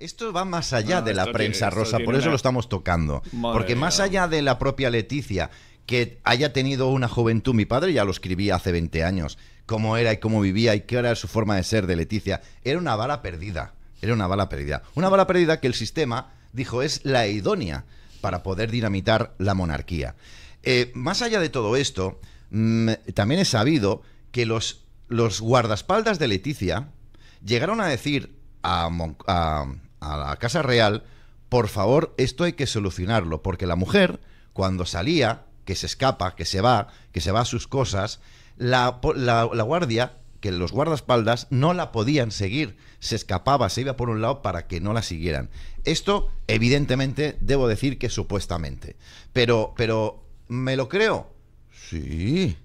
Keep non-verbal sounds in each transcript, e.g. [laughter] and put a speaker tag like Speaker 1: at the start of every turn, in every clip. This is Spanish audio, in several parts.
Speaker 1: Esto va más allá de la prensa rosa, por eso lo estamos tocando. porque más allá de la propia Leticia, que haya tenido una juventud, mi padre ya lo escribía hace 20 años, cómo era y cómo vivía y qué era su forma de ser de Leticia, era una bala perdida. Era una bala perdida. Una bala perdida que el sistema dijo es la idónea para poder dinamitar la monarquía. Eh, más allá de todo esto, mm, también he sabido que los, los guardaespaldas de Leticia llegaron a decir a, a, a la Casa Real, por favor, esto hay que solucionarlo, porque la mujer, cuando salía, que se escapa, que se va, que se va a sus cosas, la, la, la guardia que los guardaespaldas no la podían seguir, se escapaba, se iba por un lado para que no la siguieran. Esto, evidentemente, debo decir que supuestamente. Pero, pero, ¿me lo creo? Sí.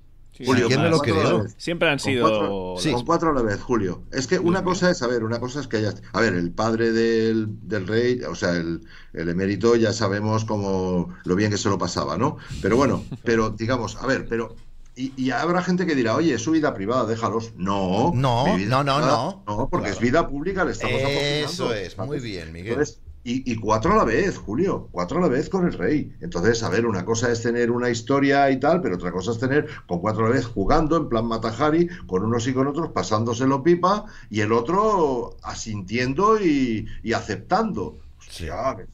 Speaker 1: Julio, ¿quién me lo creo. Siempre han sido. Con
Speaker 2: cuatro, a la vez, Julio. Es que una cosa es, a ver, una cosa es que haya A ver, el padre del, del rey, o sea, el, el, emérito, ya sabemos cómo lo bien que se lo pasaba, ¿no? Pero bueno, [laughs] pero digamos, a ver, pero. Y, habrá gente que dirá, oye, es su vida privada, déjalos. No, no, no, no,
Speaker 1: no, porque es vida pública, le estamos Eso es, muy bien, Miguel.
Speaker 2: Y, cuatro a la vez, Julio, cuatro a la vez con el rey. Entonces, a ver, una cosa es tener una historia y tal, pero otra cosa es tener con cuatro a la vez jugando en plan Matajari, con unos y con otros, pasándoselo pipa, y el otro asintiendo y, aceptando.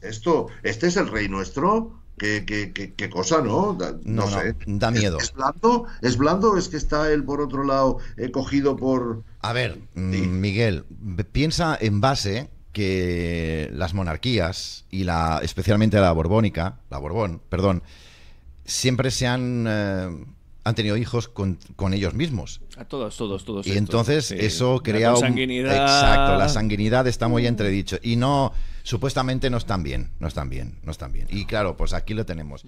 Speaker 2: esto, este es el rey nuestro. ¿Qué,
Speaker 1: cosa, ¿no? no, sé. da miedo. ¿Es,
Speaker 2: blando? ¿Es blando? ¿Es que está él por otro lado eh, cogido por.
Speaker 1: A ver, mm, Miguel, piensa en base que las monarquías y la especialmente la borbónica, la borbón, perdón, siempre se han eh, han tenido hijos con, ellos mismos. A todos, todos, todos. Y entonces eso la crea exacto, la sanguinidad está muy entredicho y no supuestamente no están bien, no están bien, no están bien. Y claro, pues aquí lo tenemos.